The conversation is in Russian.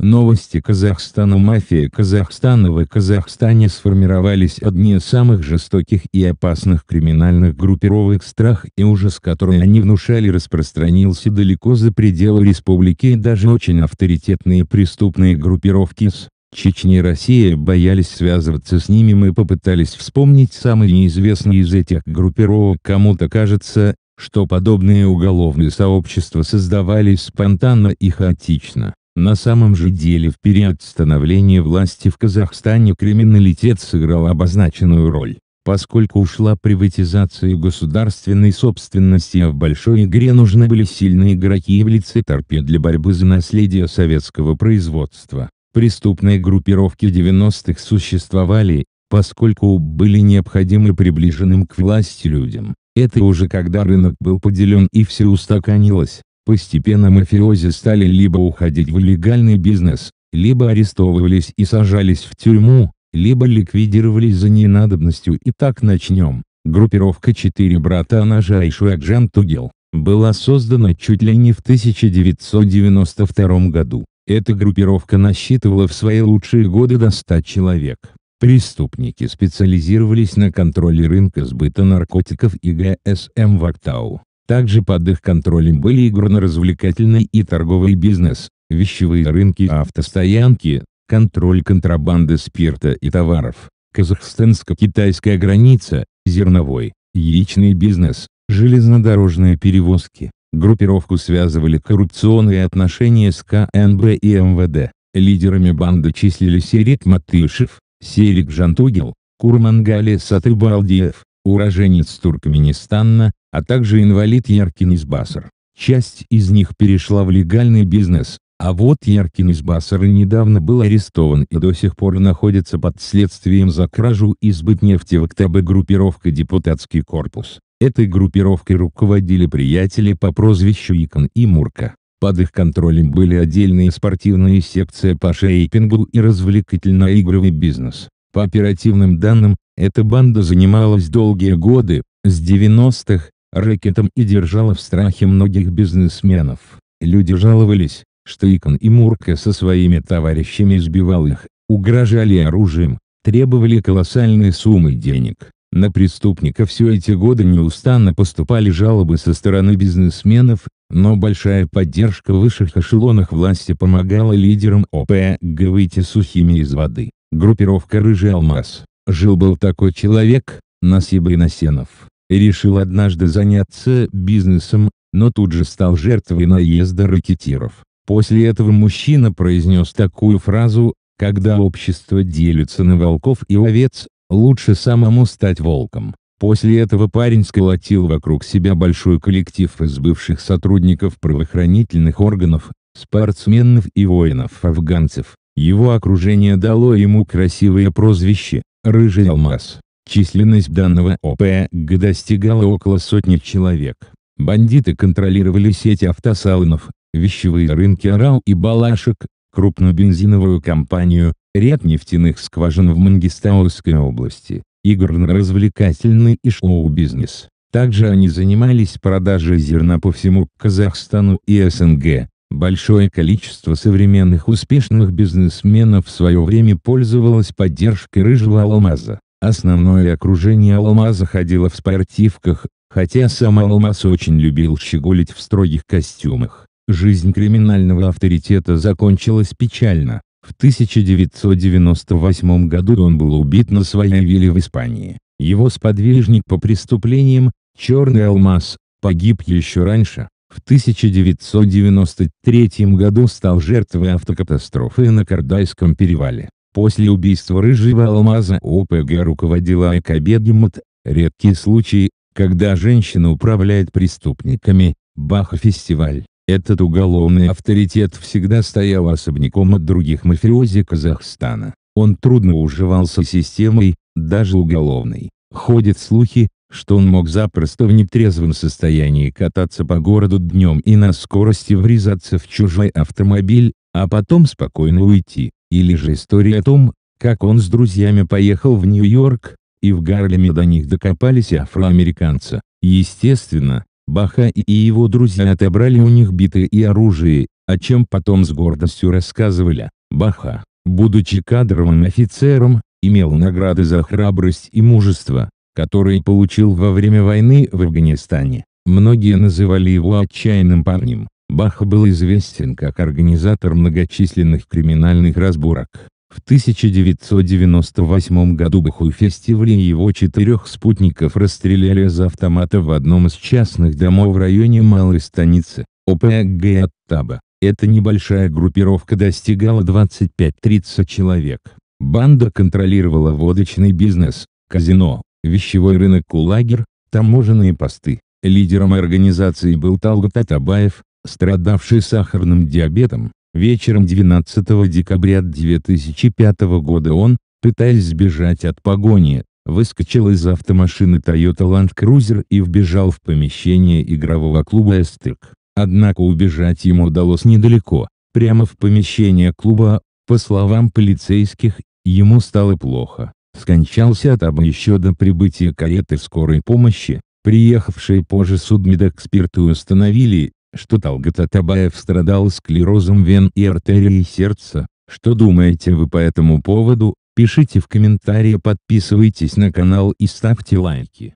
Новости Казахстана Мафия Казахстана в Казахстане сформировались одни из самых жестоких и опасных криминальных группировок страх и ужас, которые они внушали распространился далеко за пределы республики и даже очень авторитетные преступные группировки с Чечни и Россия боялись связываться с ними мы попытались вспомнить самый неизвестный из этих группировок кому-то кажется, что подобные уголовные сообщества создавались спонтанно и хаотично. На самом же деле в период становления власти в Казахстане криминалитет сыграл обозначенную роль, поскольку ушла приватизация государственной собственности, а в большой игре нужны были сильные игроки в лице торпед для борьбы за наследие советского производства. Преступные группировки 90-х существовали, поскольку были необходимы приближенным к власти людям. Это уже когда рынок был поделен и все устаканилось, Постепенно мафиози стали либо уходить в легальный бизнес, либо арестовывались и сажались в тюрьму, либо ликвидировались за ненадобностью. Итак начнем. Группировка «Четыре брата» ножа и Шуакджан Тугел, была создана чуть ли не в 1992 году. Эта группировка насчитывала в свои лучшие годы до 100 человек. Преступники специализировались на контроле рынка сбыта наркотиков и ГСМ в Актау. Также под их контролем были игорно-развлекательный и торговый бизнес, вещевые рынки, автостоянки, контроль контрабанды спирта и товаров, казахстанско-китайская граница, зерновой, яичный бизнес, железнодорожные перевозки. Группировку связывали коррупционные отношения с КНБ и МВД. Лидерами банды числились Серик Матышев, Серик Жантугил, Курмангали Сатыбалдиев, уроженец Туркменистана, а также инвалид Яркинисбасар. Часть из них перешла в легальный бизнес, а вот Яркинисбасар недавно был арестован и до сих пор находится под следствием за кражу избыт нефти в ОКТБ группировка «Депутатский корпус». Этой группировкой руководили приятели по прозвищу Икон и Мурка. Под их контролем были отдельные спортивные секции по шейпингу и развлекательно-игровый бизнес. По оперативным данным, эта банда занималась долгие годы, с 90-х, рэкетом и держала в страхе многих бизнесменов. Люди жаловались, что Икон и Мурка со своими товарищами избивал их, угрожали оружием, требовали колоссальные суммы денег. На преступника все эти годы неустанно поступали жалобы со стороны бизнесменов, но большая поддержка в высших эшелонах власти помогала лидерам ОПГ выйти сухими из воды. Группировка «Рыжий алмаз». Жил-был такой человек, Насиба Иносенов решил однажды заняться бизнесом, но тут же стал жертвой наезда ракетиров. После этого мужчина произнес такую фразу, когда общество делится на волков и овец, лучше самому стать волком. После этого парень сколотил вокруг себя большой коллектив из бывших сотрудников правоохранительных органов, спортсменов и воинов-афганцев. Его окружение дало ему красивое прозвище «Рыжий алмаз». Численность данного ОПГ достигала около сотни человек. Бандиты контролировали сеть автосалонов, вещевые рынки Арал и Балашек, крупную бензиновую компанию, ряд нефтяных скважин в Мангистауской области, игрно-развлекательный и шоу-бизнес. Также они занимались продажей зерна по всему Казахстану и СНГ. Большое количество современных успешных бизнесменов в свое время пользовалось поддержкой рыжего алмаза. Основное окружение Алмаза ходило в спортивках, хотя сам Алмаз очень любил щеголить в строгих костюмах. Жизнь криминального авторитета закончилась печально. В 1998 году он был убит на своей вилле в Испании. Его сподвижник по преступлениям, Черный Алмаз, погиб еще раньше. В 1993 году стал жертвой автокатастрофы на Кардайском перевале. После убийства Рыжего Алмаза ОПГ руководила Айкабедгемот, Редкий случай, когда женщина управляет преступниками, Баха-фестиваль. Этот уголовный авторитет всегда стоял особняком от других мафиози Казахстана. Он трудно уживался с системой, даже уголовной. Ходят слухи, что он мог запросто в нетрезвом состоянии кататься по городу днем и на скорости врезаться в чужой автомобиль, а потом спокойно уйти. Или же история о том, как он с друзьями поехал в Нью-Йорк, и в Гарлеме до них докопались афроамериканцы. Естественно, Баха и его друзья отобрали у них биты и оружие, о чем потом с гордостью рассказывали. Баха, будучи кадровым офицером, имел награды за храбрость и мужество, которые получил во время войны в Афганистане. Многие называли его отчаянным парнем. Бах был известен как организатор многочисленных криминальных разборок. В 1998 году Баху фестивали его четырех спутников расстреляли из автомата в одном из частных домов в районе Малой Станицы, ОПГ Таба. Эта небольшая группировка достигала 25-30 человек. Банда контролировала водочный бизнес, казино, вещевой рынок Кулагер, таможенные посты. Лидером организации был Талгат Атабаев, страдавший сахарным диабетом, вечером 12 декабря 2005 года он, пытаясь сбежать от погони, выскочил из автомашины Toyota Land Cruiser и вбежал в помещение игрового клуба «Эстрик». Однако убежать ему удалось недалеко, прямо в помещение клуба, по словам полицейских, ему стало плохо. Скончался Атаба еще до прибытия кареты скорой помощи, приехавшие позже судмедэксперты установили, что Талгат Атабаев страдал склерозом вен и артерий сердца. Что думаете вы по этому поводу? Пишите в комментарии, подписывайтесь на канал и ставьте лайки.